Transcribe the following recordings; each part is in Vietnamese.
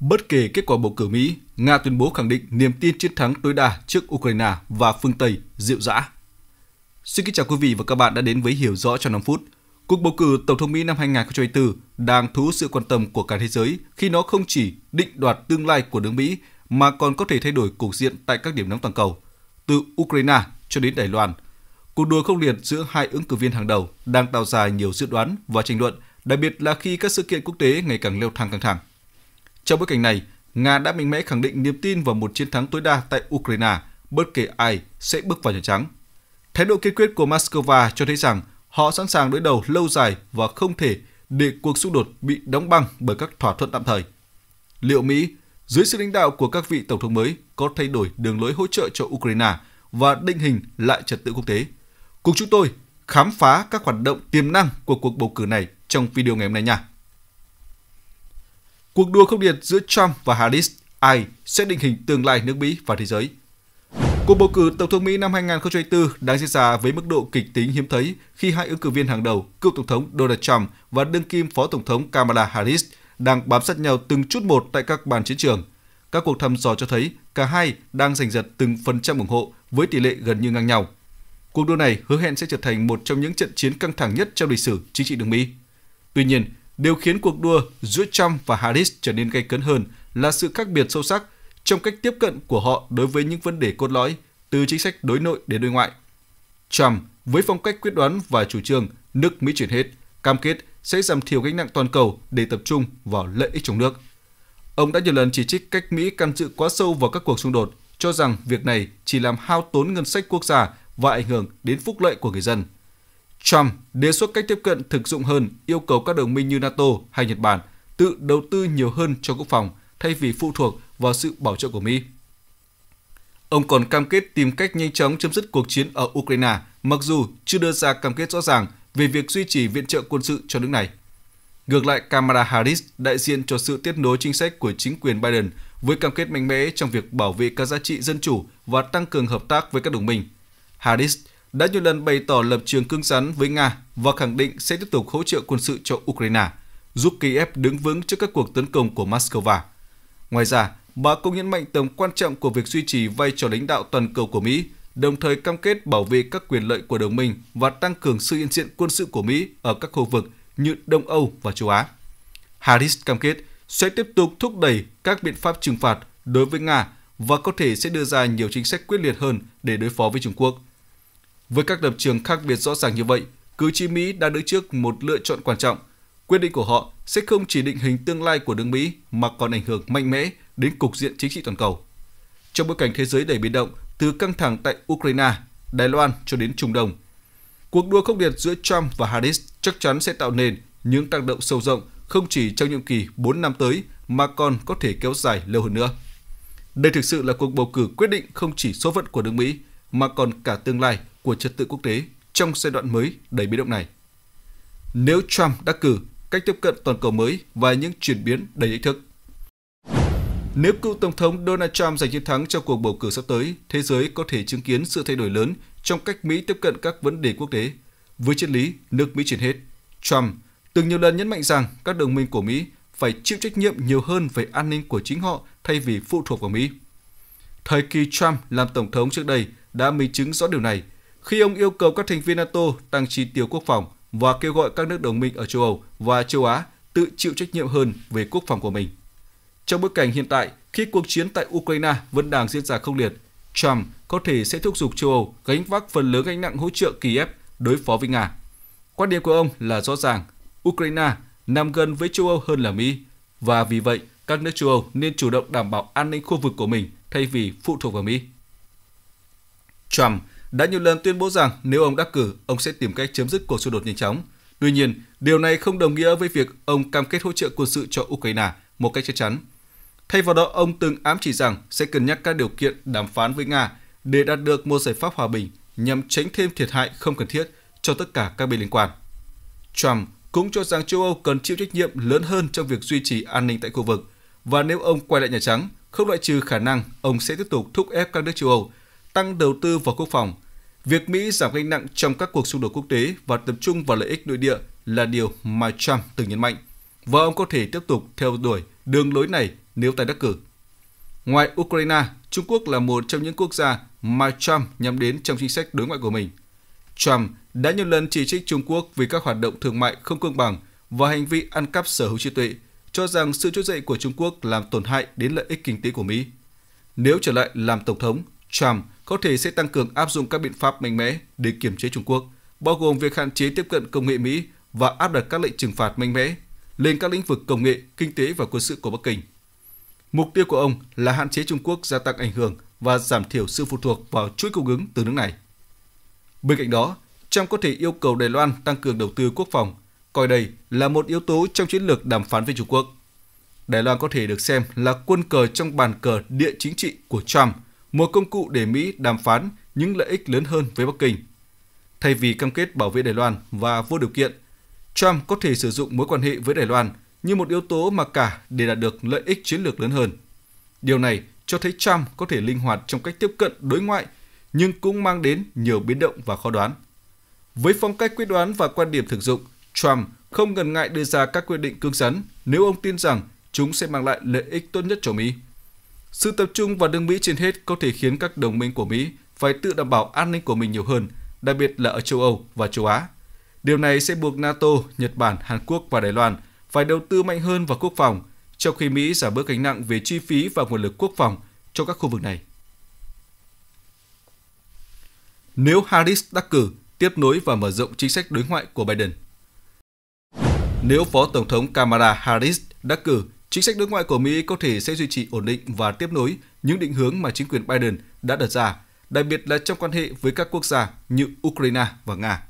Bất kể kết quả bầu cử Mỹ, Nga tuyên bố khẳng định niềm tin chiến thắng tối đa trước Ukraine và phương Tây dịu dã. Xin kính chào quý vị và các bạn đã đến với Hiểu Rõ trong 5 phút. Cuộc bầu cử Tổng thống Mỹ năm 2024 đang thu hút sự quan tâm của cả thế giới khi nó không chỉ định đoạt tương lai của nước Mỹ mà còn có thể thay đổi cục diện tại các điểm nóng toàn cầu, từ Ukraine cho đến Đài Loan. Cuộc đua không liệt giữa hai ứng cử viên hàng đầu đang tạo ra nhiều dự đoán và tranh luận, đặc biệt là khi các sự kiện quốc tế ngày càng leo thang căng thẳng. Trong bối cảnh này, Nga đã mạnh mẽ khẳng định niềm tin vào một chiến thắng tối đa tại Ukraine, bất kể ai sẽ bước vào Nhà Trắng. Thái độ kiên quyết của Moscow cho thấy rằng họ sẵn sàng đối đầu lâu dài và không thể để cuộc xung đột bị đóng băng bởi các thỏa thuận tạm thời. Liệu Mỹ, dưới sự lãnh đạo của các vị tổng thống mới, có thay đổi đường lối hỗ trợ cho Ukraine và định hình lại trật tự quốc tế? Cùng chúng tôi khám phá các hoạt động tiềm năng của cuộc bầu cử này trong video ngày hôm nay nha! Cuộc đua không điệt giữa Trump và Harris, ai sẽ định hình tương lai nước Mỹ và thế giới? Cuộc bầu cử Tổng thống Mỹ năm 2024 đang diễn ra với mức độ kịch tính hiếm thấy khi hai ứng cử viên hàng đầu, cựu Tổng thống Donald Trump và đương kim Phó Tổng thống Kamala Harris đang bám sát nhau từng chút một tại các bàn chiến trường. Các cuộc thăm dò cho thấy cả hai đang giành giật từng phần trăm ủng hộ với tỷ lệ gần như ngang nhau. Cuộc đua này hứa hẹn sẽ trở thành một trong những trận chiến căng thẳng nhất trong lịch sử chính trị nước Mỹ. Tuy nhiên, Điều khiến cuộc đua giữa Trump và Harris trở nên gay cấn hơn là sự khác biệt sâu sắc trong cách tiếp cận của họ đối với những vấn đề cốt lõi, từ chính sách đối nội đến đối ngoại. Trump, với phong cách quyết đoán và chủ trương nước Mỹ chuyển hết, cam kết sẽ giảm thiểu gánh nặng toàn cầu để tập trung vào lợi ích trong nước. Ông đã nhiều lần chỉ trích cách Mỹ can dự quá sâu vào các cuộc xung đột, cho rằng việc này chỉ làm hao tốn ngân sách quốc gia và ảnh hưởng đến phúc lợi của người dân. Trump đề xuất cách tiếp cận thực dụng hơn, yêu cầu các đồng minh như NATO hay Nhật Bản tự đầu tư nhiều hơn cho quốc phòng thay vì phụ thuộc vào sự bảo trợ của Mỹ. Ông còn cam kết tìm cách nhanh chóng chấm dứt cuộc chiến ở Ukraine, mặc dù chưa đưa ra cam kết rõ ràng về việc duy trì viện trợ quân sự cho nước này. Ngược lại, Kamala Harris, đại diện cho sự tiết nối chính sách của chính quyền Biden, với cam kết mạnh mẽ trong việc bảo vệ các giá trị dân chủ và tăng cường hợp tác với các đồng minh. Harris đã nhiều lần bày tỏ lập trường cứng rắn với Nga và khẳng định sẽ tiếp tục hỗ trợ quân sự cho Ukraine, giúp Kiev đứng vững trước các cuộc tấn công của Moscow. Ngoài ra, bà cũng nhấn mạnh tầm quan trọng của việc duy trì vai trò lãnh đạo toàn cầu của Mỹ, đồng thời cam kết bảo vệ các quyền lợi của đồng minh và tăng cường sự hiện diện quân sự của Mỹ ở các khu vực như Đông Âu và châu Á. Harris cam kết sẽ tiếp tục thúc đẩy các biện pháp trừng phạt đối với Nga và có thể sẽ đưa ra nhiều chính sách quyết liệt hơn để đối phó với Trung Quốc. Với các lập trường khác biệt rõ ràng như vậy, cử tri Mỹ đang đứng trước một lựa chọn quan trọng. Quyết định của họ sẽ không chỉ định hình tương lai của nước Mỹ mà còn ảnh hưởng mạnh mẽ đến cục diện chính trị toàn cầu. Trong bối cảnh thế giới đầy biến động, từ căng thẳng tại Ukraine, Đài Loan cho đến Trung Đông, cuộc đua khốc liệt giữa Trump và Harris chắc chắn sẽ tạo nên những tác động sâu rộng không chỉ trong nhiệm kỳ 4 năm tới mà còn có thể kéo dài lâu hơn nữa. Đây thực sự là cuộc bầu cử quyết định không chỉ số phận của nước Mỹ mà còn cả tương lai của trật tự quốc tế trong giai đoạn mới đầy biến động này. Nếu Trump đắc cử, cách tiếp cận toàn cầu mới và những chuyển biến đầy thách thức. Nếu cựu Tổng thống Donald Trump giành chiến thắng trong cuộc bầu cử sắp tới, thế giới có thể chứng kiến sự thay đổi lớn trong cách Mỹ tiếp cận các vấn đề quốc tế. Với triết lý nước Mỹ trên hết, Trump từng nhiều lần nhấn mạnh rằng các đồng minh của Mỹ phải chịu trách nhiệm nhiều hơn về an ninh của chính họ thay vì phụ thuộc vào Mỹ. Thời kỳ Trump làm tổng thống trước đây đã minh chứng rõ điều này khi ông yêu cầu các thành viên NATO tăng chi tiêu quốc phòng và kêu gọi các nước đồng minh ở châu Âu và châu Á tự chịu trách nhiệm hơn về quốc phòng của mình. Trong bối cảnh hiện tại, khi cuộc chiến tại Ukraine vẫn đang diễn ra khốc liệt, Trump có thể sẽ thúc giục châu Âu gánh vác phần lớn gánh nặng hỗ trợ Kiev đối phó với Nga. Quan điểm của ông là rõ ràng, Ukraine nằm gần với châu Âu hơn là Mỹ, và vì vậy các nước châu Âu nên chủ động đảm bảo an ninh khu vực của mình thay vì phụ thuộc vào Mỹ. Trump đã nhiều lần tuyên bố rằng nếu ông đắc cử, ông sẽ tìm cách chấm dứt cuộc xung đột nhanh chóng. Tuy nhiên, điều này không đồng nghĩa với việc ông cam kết hỗ trợ quân sự cho Ukraine một cách chắc chắn. Thay vào đó, ông từng ám chỉ rằng sẽ cân nhắc các điều kiện đàm phán với Nga để đạt được một giải pháp hòa bình nhằm tránh thêm thiệt hại không cần thiết cho tất cả các bên liên quan. Trump cũng cho rằng châu Âu cần chịu trách nhiệm lớn hơn trong việc duy trì an ninh tại khu vực và nếu ông quay lại Nhà Trắng, không loại trừ khả năng ông sẽ tiếp tục thúc ép các nước châu Âu tăng đầu tư vào quốc phòng. Việc Mỹ giảm gánh nặng trong các cuộc xung đột quốc tế và tập trung vào lợi ích nội địa là điều mà Trump từng nhấn mạnh, và ông có thể tiếp tục theo đuổi đường lối này nếu tái đắc cử. Ngoài Ukraine, Trung Quốc là một trong những quốc gia mà Trump nhắm đến trong chính sách đối ngoại của mình. Trump đã nhiều lần chỉ trích Trung Quốc vì các hoạt động thương mại không công bằng và hành vi ăn cắp sở hữu trí tuệ, cho rằng sự trỗi dậy của Trung Quốc làm tổn hại đến lợi ích kinh tế của Mỹ. Nếu trở lại làm tổng thống, Trump có thể sẽ tăng cường áp dụng các biện pháp mạnh mẽ để kiểm chế Trung Quốc, bao gồm việc hạn chế tiếp cận công nghệ Mỹ và áp đặt các lệnh trừng phạt mạnh mẽ lên các lĩnh vực công nghệ, kinh tế và quân sự của Bắc Kinh. Mục tiêu của ông là hạn chế Trung Quốc gia tăng ảnh hưởng và giảm thiểu sự phụ thuộc vào chuỗi cung ứng từ nước này. Bên cạnh đó, Trump có thể yêu cầu Đài Loan tăng cường đầu tư quốc phòng, coi đây là một yếu tố trong chiến lược đàm phán với Trung Quốc. Đài Loan có thể được xem là quân cờ trong bàn cờ địa chính trị của Trump – một công cụ để Mỹ đàm phán những lợi ích lớn hơn với Bắc Kinh. Thay vì cam kết bảo vệ Đài Loan và vô điều kiện, Trump có thể sử dụng mối quan hệ với Đài Loan như một yếu tố mà cả để đạt được lợi ích chiến lược lớn hơn. Điều này cho thấy Trump có thể linh hoạt trong cách tiếp cận đối ngoại nhưng cũng mang đến nhiều biến động và khó đoán. Với phong cách quyết đoán và quan điểm thực dụng, Trump không ngần ngại đưa ra các quyết định cương rắn nếu ông tin rằng chúng sẽ mang lại lợi ích tốt nhất cho Mỹ. Sự tập trung vào nước Mỹ trên hết có thể khiến các đồng minh của Mỹ phải tự đảm bảo an ninh của mình nhiều hơn, đặc biệt là ở châu Âu và châu Á. Điều này sẽ buộc NATO, Nhật Bản, Hàn Quốc và Đài Loan phải đầu tư mạnh hơn vào quốc phòng, trong khi Mỹ giảm bớt gánh nặng về chi phí và nguồn lực quốc phòng cho các khu vực này. Nếu Harris đắc cử, tiếp nối và mở rộng chính sách đối ngoại của Biden. Nếu Phó Tổng thống Kamala Harris đắc cử, Chính sách đối ngoại của Mỹ có thể sẽ duy trì ổn định và tiếp nối những định hướng mà chính quyền Biden đã đặt ra, đặc biệt là trong quan hệ với các quốc gia như Ukraine và Nga.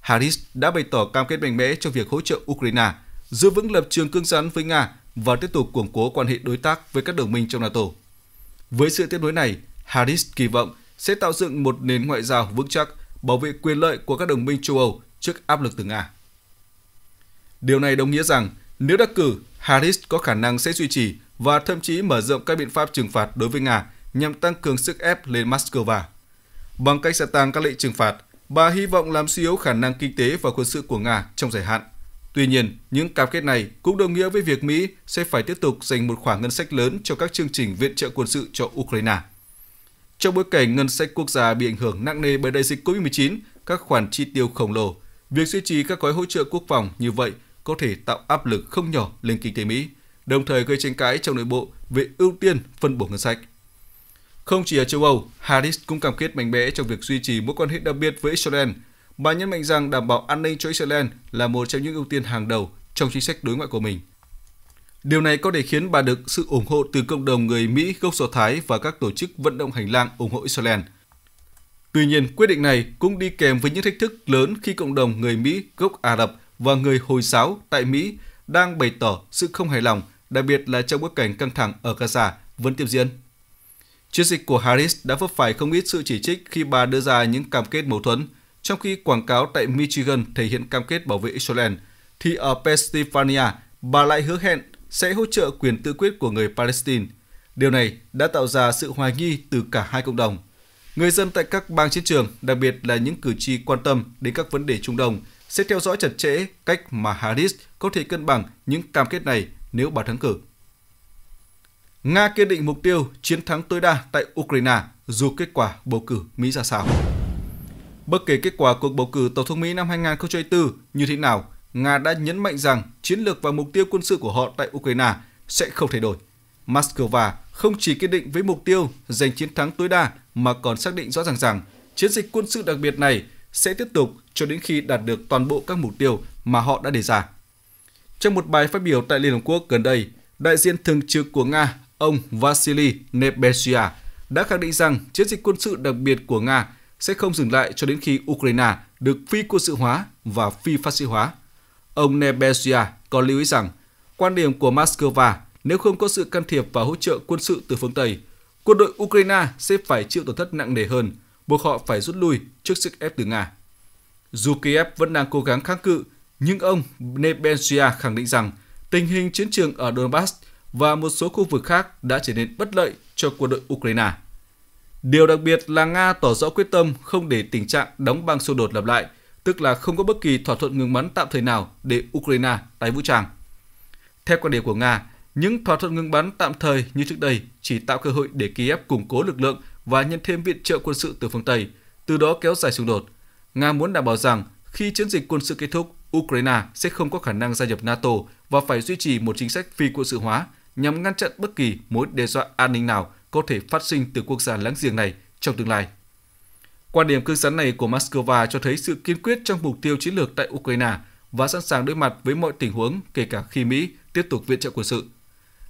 Harris đã bày tỏ cam kết mạnh mẽ cho việc hỗ trợ Ukraine, giữ vững lập trường cứng rắn với Nga và tiếp tục củng cố quan hệ đối tác với các đồng minh trong NATO. Với sự tiếp nối này, Harris kỳ vọng sẽ tạo dựng một nền ngoại giao vững chắc, bảo vệ quyền lợi của các đồng minh châu Âu trước áp lực từ Nga. Điều này đồng nghĩa rằng nếu đắc cử, Harris có khả năng sẽ duy trì và thậm chí mở rộng các biện pháp trừng phạt đối với Nga nhằm tăng cường sức ép lên Moscow. Bằng cách gia tăng các lệnh trừng phạt, bà hy vọng làm suy yếu khả năng kinh tế và quân sự của Nga trong dài hạn. Tuy nhiên, những cam kết này cũng đồng nghĩa với việc Mỹ sẽ phải tiếp tục dành một khoản ngân sách lớn cho các chương trình viện trợ quân sự cho Ukraine. Trong bối cảnh ngân sách quốc gia bị ảnh hưởng nặng nề bởi đại dịch COVID-19, các khoản chi tiêu khổng lồ, việc duy trì các gói hỗ trợ quốc phòng như vậy có thể tạo áp lực không nhỏ lên kinh tế Mỹ, đồng thời gây tranh cãi trong nội bộ về ưu tiên phân bổ ngân sách. Không chỉ ở châu Âu, Harris cũng cam kết mạnh mẽ trong việc duy trì mối quan hệ đặc biệt với Israel, bà nhấn mạnh rằng đảm bảo an ninh cho Israel là một trong những ưu tiên hàng đầu trong chính sách đối ngoại của mình. Điều này có thể khiến bà được sự ủng hộ từ cộng đồng người Mỹ gốc Do Thái và các tổ chức vận động hành lang ủng hộ Israel. Tuy nhiên, quyết định này cũng đi kèm với những thách thức lớn khi cộng đồng người Mỹ gốc Ả Rập và người Hồi giáo tại Mỹ đang bày tỏ sự không hài lòng, đặc biệt là trong bối cảnh căng thẳng ở Gaza vẫn tiếp diễn. Chiến dịch của Harris đã vấp phải không ít sự chỉ trích khi bà đưa ra những cam kết mâu thuẫn, trong khi quảng cáo tại Michigan thể hiện cam kết bảo vệ Israel, thì ở Pennsylvania bà lại hứa hẹn sẽ hỗ trợ quyền tự quyết của người Palestine. Điều này đã tạo ra sự hoài nghi từ cả hai cộng đồng. Người dân tại các bang chiến trường, đặc biệt là những cử tri quan tâm đến các vấn đề Trung Đông, sẽ theo dõi chặt chẽ cách mà Harris có thể cân bằng những cam kết này nếu bà thắng cử. Nga kiên định mục tiêu chiến thắng tối đa tại Ukraine dù kết quả bầu cử Mỹ ra sao. Bất kể kết quả cuộc bầu cử Tổng thống Mỹ năm 2024 như thế nào, Nga đã nhấn mạnh rằng chiến lược và mục tiêu quân sự của họ tại Ukraine sẽ không thay đổi. Moscow không chỉ kiên định với mục tiêu giành chiến thắng tối đa mà còn xác định rõ ràng rằng chiến dịch quân sự đặc biệt này sẽ tiếp tục cho đến khi đạt được toàn bộ các mục tiêu mà họ đã đề ra. Trong một bài phát biểu tại Liên Hợp Quốc gần đây, đại diện thường trực của Nga, ông Vasily Nebesia, đã khẳng định rằng chiến dịch quân sự đặc biệt của Nga sẽ không dừng lại cho đến khi Ukraine được phi quân sự hóa và phi phát xít hóa. Ông Nebesia còn lưu ý rằng, quan điểm của Moscow nếu không có sự can thiệp và hỗ trợ quân sự từ phương Tây, quân đội Ukraine sẽ phải chịu tổn thất nặng nề hơn – buộc họ phải rút lui trước sức ép từ Nga. Dù Kiev vẫn đang cố gắng kháng cự, nhưng ông Nebensia khẳng định rằng tình hình chiến trường ở Donbass và một số khu vực khác đã trở nên bất lợi cho quân đội Ukraine. Điều đặc biệt là Nga tỏ rõ quyết tâm không để tình trạng đóng băng xung đột lặp lại, tức là không có bất kỳ thỏa thuận ngừng bắn tạm thời nào để Ukraine tái vũ trang. Theo quan điểm của Nga, những thỏa thuận ngừng bắn tạm thời như trước đây chỉ tạo cơ hội để Kiev củng cố lực lượng và nhận thêm viện trợ quân sự từ phương Tây, từ đó kéo dài xung đột. Nga muốn đảm bảo rằng khi chiến dịch quân sự kết thúc, Ukraine sẽ không có khả năng gia nhập NATO và phải duy trì một chính sách phi quân sự hóa nhằm ngăn chặn bất kỳ mối đe dọa an ninh nào có thể phát sinh từ quốc gia láng giềng này trong tương lai. Quan điểm cứng rắn này của Moscow cho thấy sự kiên quyết trong mục tiêu chiến lược tại Ukraine và sẵn sàng đối mặt với mọi tình huống kể cả khi Mỹ tiếp tục viện trợ quân sự.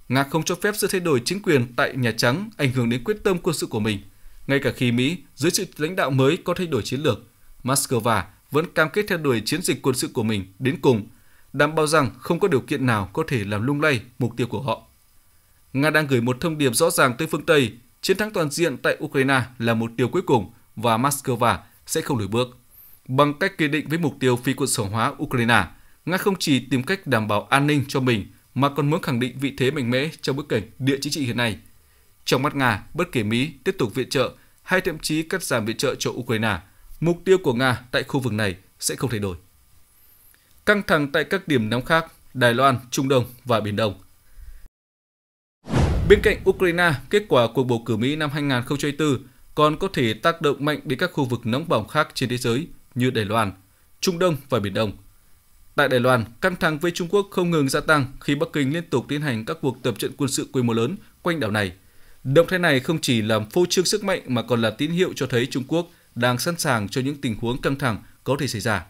Nga không cho phép sự thay đổi chính quyền tại Nhà Trắng ảnh hưởng đến quyết tâm quân sự của mình. Ngay cả khi Mỹ dưới sự lãnh đạo mới có thay đổi chiến lược, Moscow vẫn cam kết theo đuổi chiến dịch quân sự của mình đến cùng, đảm bảo rằng không có điều kiện nào có thể làm lung lay mục tiêu của họ. Nga đang gửi một thông điệp rõ ràng tới phương Tây, chiến thắng toàn diện tại Ukraine là một điều cuối cùng và Moscow sẽ không lùi bước. Bằng cách kỳ định với mục tiêu phi quân sự hóa Ukraine, Nga không chỉ tìm cách đảm bảo an ninh cho mình mà còn muốn khẳng định vị thế mạnh mẽ trong bối cảnh địa chính trị hiện nay. Trong mắt Nga, bất kể Mỹ tiếp tục viện trợ hay thậm chí cắt giảm viện trợ cho Ukraine, mục tiêu của Nga tại khu vực này sẽ không thay đổi. Căng thẳng tại các điểm nóng khác, Đài Loan, Trung Đông và Biển Đông. Bên cạnh Ukraine, kết quả cuộc bầu cử Mỹ năm 2024 còn có thể tác động mạnh đến các khu vực nóng bỏng khác trên thế giới như Đài Loan, Trung Đông và Biển Đông – Tại Đài Loan, căng thẳng với Trung Quốc không ngừng gia tăng khi Bắc Kinh liên tục tiến hành các cuộc tập trận quân sự quy mô lớn quanh đảo này. Động thái này không chỉ làm phô trương sức mạnh mà còn là tín hiệu cho thấy Trung Quốc đang sẵn sàng cho những tình huống căng thẳng có thể xảy ra.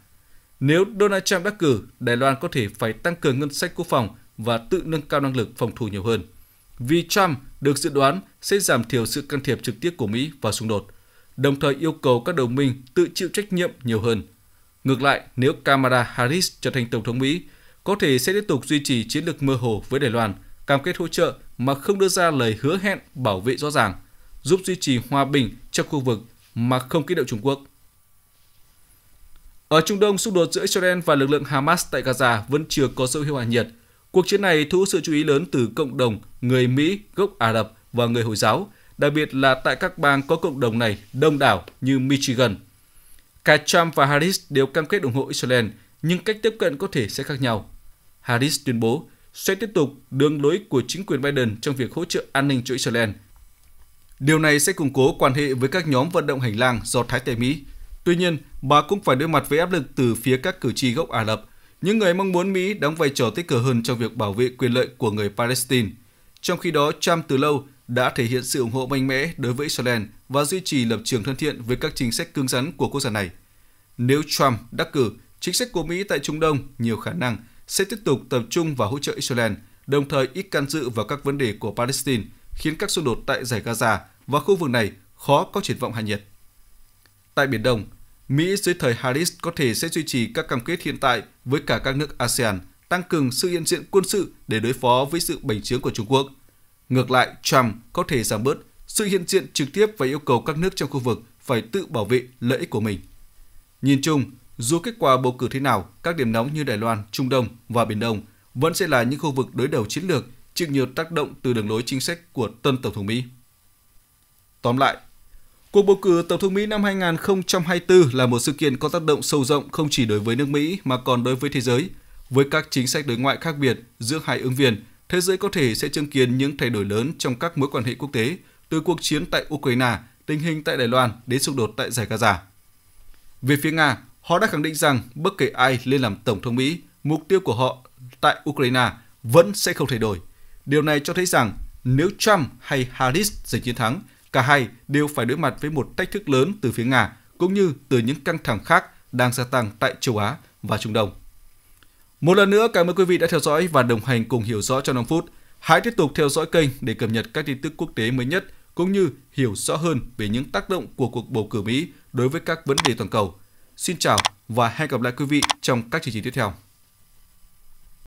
Nếu Donald Trump đắc cử, Đài Loan có thể phải tăng cường ngân sách quốc phòng và tự nâng cao năng lực phòng thủ nhiều hơn. Vì Trump được dự đoán sẽ giảm thiểu sự can thiệp trực tiếp của Mỹ vào xung đột, đồng thời yêu cầu các đồng minh tự chịu trách nhiệm nhiều hơn – Ngược lại, nếu Kamala Harris trở thành Tổng thống Mỹ, có thể sẽ tiếp tục duy trì chiến lược mơ hồ với Đài Loan, cam kết hỗ trợ mà không đưa ra lời hứa hẹn bảo vệ rõ ràng, giúp duy trì hòa bình trong khu vực mà không kích động Trung Quốc. Ở Trung Đông, xung đột giữa Israel và lực lượng Hamas tại Gaza vẫn chưa có dấu hiệu hạ nhiệt. Cuộc chiến này thu hút sự chú ý lớn từ cộng đồng người Mỹ, gốc Ả Rập và người Hồi giáo, đặc biệt là tại các bang có cộng đồng này đông đảo như Michigan, Cả Trump và Harris đều cam kết ủng hộ Israel, nhưng cách tiếp cận có thể sẽ khác nhau. Harris tuyên bố sẽ tiếp tục đường lối của chính quyền Biden trong việc hỗ trợ an ninh cho Israel. Điều này sẽ củng cố quan hệ với các nhóm vận động hành lang do Thái Tây Mỹ. Tuy nhiên, bà cũng phải đối mặt với áp lực từ phía các cử tri gốc Ả Rập, những người mong muốn Mỹ đóng vai trò tích cực hơn trong việc bảo vệ quyền lợi của người Palestine. Trong khi đó, Trump từ lâu đã thể hiện sự ủng hộ mạnh mẽ đối với Israel và duy trì lập trường thân thiện với các chính sách cứng rắn của quốc gia này. Nếu Trump đắc cử, chính sách của Mỹ tại Trung Đông nhiều khả năng sẽ tiếp tục tập trung vào hỗ trợ Israel, đồng thời ít can dự vào các vấn đề của Palestine, khiến các xung đột tại giải Gaza và khu vực này khó có triển vọng hạ nhiệt. Tại Biển Đông, Mỹ dưới thời Harris có thể sẽ duy trì các cam kết hiện tại với cả các nước ASEAN, tăng cường sự hiện diện quân sự để đối phó với sự bành trướng của Trung Quốc. Ngược lại, Trump có thể giảm bớt sự hiện diện trực tiếp và yêu cầu các nước trong khu vực phải tự bảo vệ lợi ích của mình. Nhìn chung, dù kết quả bầu cử thế nào, các điểm nóng như Đài Loan, Trung Đông và Biển Đông vẫn sẽ là những khu vực đối đầu chiến lược chịu nhiều tác động từ đường lối chính sách của tân Tổng thống Mỹ. Tóm lại, cuộc bầu cử Tổng thống Mỹ năm 2024 là một sự kiện có tác động sâu rộng không chỉ đối với nước Mỹ mà còn đối với thế giới. Với các chính sách đối ngoại khác biệt giữa hai ứng viên, thế giới có thể sẽ chứng kiến những thay đổi lớn trong các mối quan hệ quốc tế – từ cuộc chiến tại Ukraine, tình hình tại Đài Loan đến xung đột tại giải Gaza. Về phía Nga, họ đã khẳng định rằng bất kể ai lên làm Tổng thống Mỹ, mục tiêu của họ tại Ukraine vẫn sẽ không thay đổi. Điều này cho thấy rằng nếu Trump hay Harris giành chiến thắng, cả hai đều phải đối mặt với một thách thức lớn từ phía Nga cũng như từ những căng thẳng khác đang gia tăng tại châu Á và Trung Đông. Một lần nữa, cảm ơn quý vị đã theo dõi và đồng hành cùng Hiểu Rõ trong 5 phút. Hãy tiếp tục theo dõi kênh để cập nhật các tin tức quốc tế mới nhất cũng như hiểu rõ hơn về những tác động của cuộc bầu cử Mỹ đối với các vấn đề toàn cầu. Xin chào và hẹn gặp lại quý vị trong các chương trình tiếp theo.